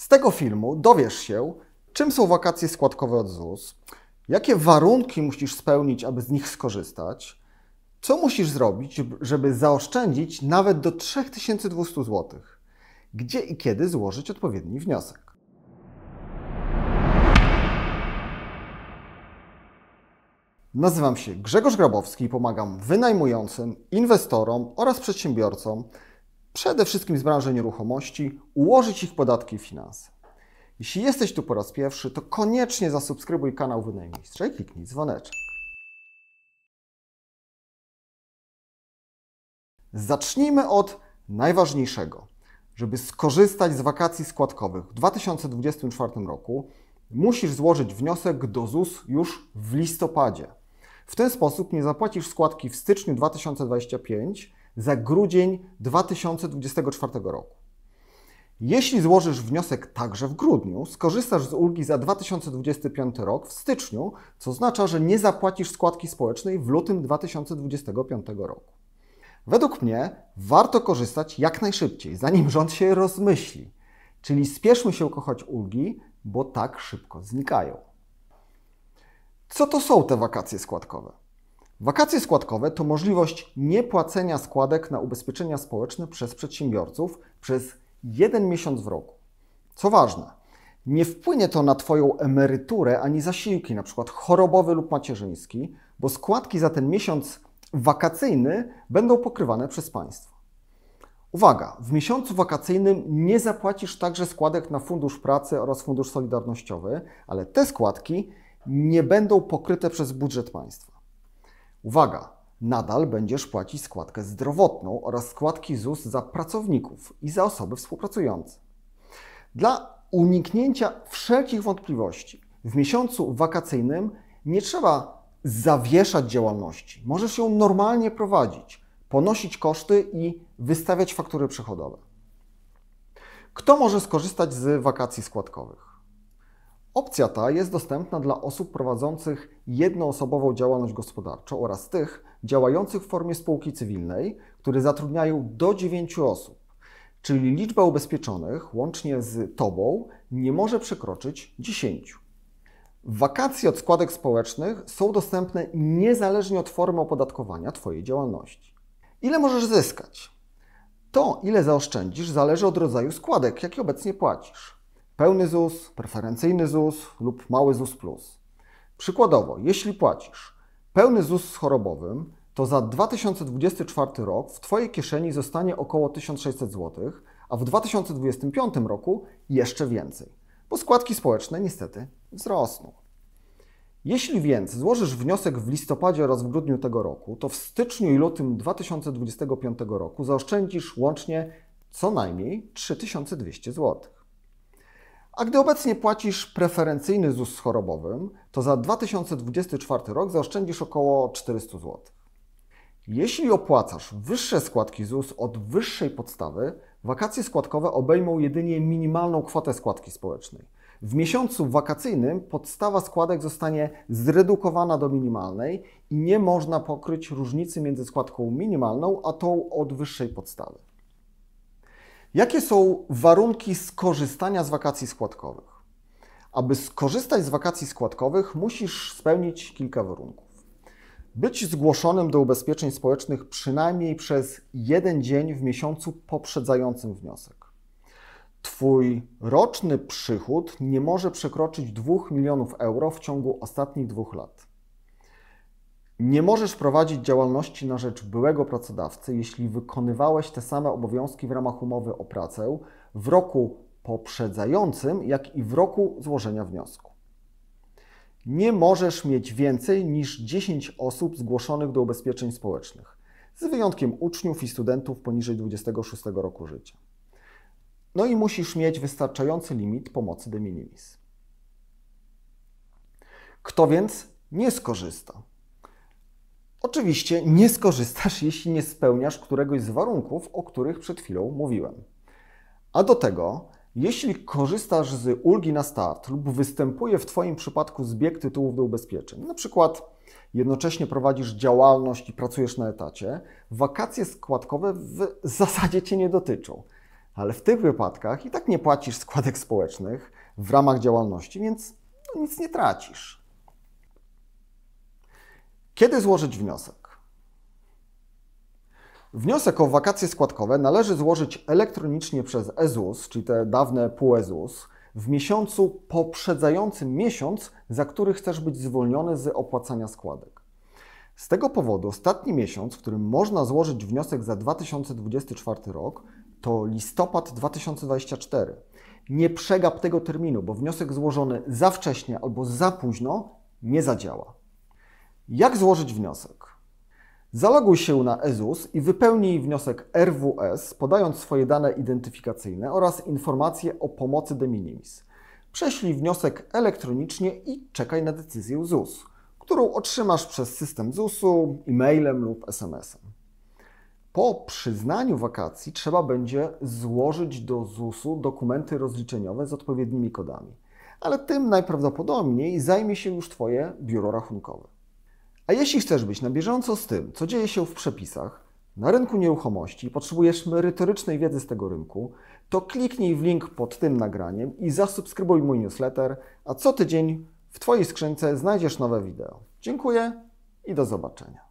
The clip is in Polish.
Z tego filmu dowiesz się, czym są wakacje składkowe od ZUS, jakie warunki musisz spełnić, aby z nich skorzystać, co musisz zrobić, żeby zaoszczędzić nawet do 3200 zł, gdzie i kiedy złożyć odpowiedni wniosek. Nazywam się Grzegorz Grabowski i pomagam wynajmującym, inwestorom oraz przedsiębiorcom przede wszystkim z branży nieruchomości, ułożyć ich podatki i finanse. Jeśli jesteś tu po raz pierwszy, to koniecznie zasubskrybuj kanał Wynajmistrza i kliknij dzwoneczek. Zacznijmy od najważniejszego. Żeby skorzystać z wakacji składkowych w 2024 roku, musisz złożyć wniosek do ZUS już w listopadzie. W ten sposób nie zapłacisz składki w styczniu 2025 za grudzień 2024 roku. Jeśli złożysz wniosek także w grudniu, skorzystasz z ulgi za 2025 rok w styczniu, co oznacza, że nie zapłacisz składki społecznej w lutym 2025 roku. Według mnie warto korzystać jak najszybciej, zanim rząd się rozmyśli. Czyli spieszmy się kochać ulgi, bo tak szybko znikają. Co to są te wakacje składkowe? Wakacje składkowe to możliwość niepłacenia składek na ubezpieczenia społeczne przez przedsiębiorców przez jeden miesiąc w roku. Co ważne, nie wpłynie to na Twoją emeryturę ani zasiłki, np. chorobowy lub macierzyński, bo składki za ten miesiąc wakacyjny będą pokrywane przez państwo. Uwaga, w miesiącu wakacyjnym nie zapłacisz także składek na Fundusz Pracy oraz Fundusz Solidarnościowy, ale te składki nie będą pokryte przez budżet państwa. Uwaga! Nadal będziesz płacić składkę zdrowotną oraz składki ZUS za pracowników i za osoby współpracujące. Dla uniknięcia wszelkich wątpliwości, w miesiącu wakacyjnym nie trzeba zawieszać działalności. Możesz ją normalnie prowadzić, ponosić koszty i wystawiać faktury przychodowe. Kto może skorzystać z wakacji składkowych? Opcja ta jest dostępna dla osób prowadzących jednoosobową działalność gospodarczą oraz tych działających w formie spółki cywilnej, które zatrudniają do 9 osób, czyli liczba ubezpieczonych łącznie z Tobą nie może przekroczyć 10. Wakacje od składek społecznych są dostępne niezależnie od formy opodatkowania Twojej działalności. Ile możesz zyskać? To, ile zaoszczędzisz, zależy od rodzaju składek, jakie obecnie płacisz pełny ZUS, preferencyjny ZUS lub mały ZUS plus. Przykładowo, jeśli płacisz pełny ZUS z chorobowym, to za 2024 rok w Twojej kieszeni zostanie około 1600 zł, a w 2025 roku jeszcze więcej, bo składki społeczne niestety wzrosną. Jeśli więc złożysz wniosek w listopadzie oraz w grudniu tego roku, to w styczniu i lutym 2025 roku zaoszczędzisz łącznie co najmniej 3200 zł. A gdy obecnie płacisz preferencyjny ZUS z chorobowym, to za 2024 rok zaoszczędzisz około 400 zł. Jeśli opłacasz wyższe składki ZUS od wyższej podstawy, wakacje składkowe obejmą jedynie minimalną kwotę składki społecznej. W miesiącu wakacyjnym podstawa składek zostanie zredukowana do minimalnej i nie można pokryć różnicy między składką minimalną a tą od wyższej podstawy. Jakie są warunki skorzystania z wakacji składkowych? Aby skorzystać z wakacji składkowych, musisz spełnić kilka warunków. Być zgłoszonym do ubezpieczeń społecznych przynajmniej przez jeden dzień w miesiącu poprzedzającym wniosek. Twój roczny przychód nie może przekroczyć 2 milionów euro w ciągu ostatnich dwóch lat. Nie możesz prowadzić działalności na rzecz byłego pracodawcy, jeśli wykonywałeś te same obowiązki w ramach umowy o pracę w roku poprzedzającym, jak i w roku złożenia wniosku. Nie możesz mieć więcej niż 10 osób zgłoszonych do ubezpieczeń społecznych, z wyjątkiem uczniów i studentów poniżej 26 roku życia. No i musisz mieć wystarczający limit pomocy de minimis. Kto więc nie skorzysta? Oczywiście nie skorzystasz, jeśli nie spełniasz któregoś z warunków, o których przed chwilą mówiłem. A do tego, jeśli korzystasz z ulgi na start lub występuje w Twoim przypadku zbieg tytułów do ubezpieczeń, na przykład jednocześnie prowadzisz działalność i pracujesz na etacie, wakacje składkowe w zasadzie Cię nie dotyczą. Ale w tych wypadkach i tak nie płacisz składek społecznych w ramach działalności, więc no nic nie tracisz. Kiedy złożyć wniosek? Wniosek o wakacje składkowe należy złożyć elektronicznie przez EZUS, czyli te dawne pół e w miesiącu poprzedzającym miesiąc, za który chcesz być zwolniony z opłacania składek. Z tego powodu ostatni miesiąc, w którym można złożyć wniosek za 2024 rok, to listopad 2024. Nie przegap tego terminu, bo wniosek złożony za wcześnie albo za późno nie zadziała. Jak złożyć wniosek? Zaloguj się na EZUS i wypełnij wniosek RWS, podając swoje dane identyfikacyjne oraz informacje o pomocy de minimis. Prześlij wniosek elektronicznie i czekaj na decyzję ZUS, którą otrzymasz przez system ZUS-u, e-mailem lub SMS-em. Po przyznaniu wakacji trzeba będzie złożyć do ZUS-u dokumenty rozliczeniowe z odpowiednimi kodami, ale tym najprawdopodobniej zajmie się już Twoje biuro rachunkowe. A jeśli chcesz być na bieżąco z tym, co dzieje się w przepisach, na rynku nieruchomości i potrzebujesz merytorycznej wiedzy z tego rynku, to kliknij w link pod tym nagraniem i zasubskrybuj mój newsletter, a co tydzień w Twojej skrzynce znajdziesz nowe wideo. Dziękuję i do zobaczenia.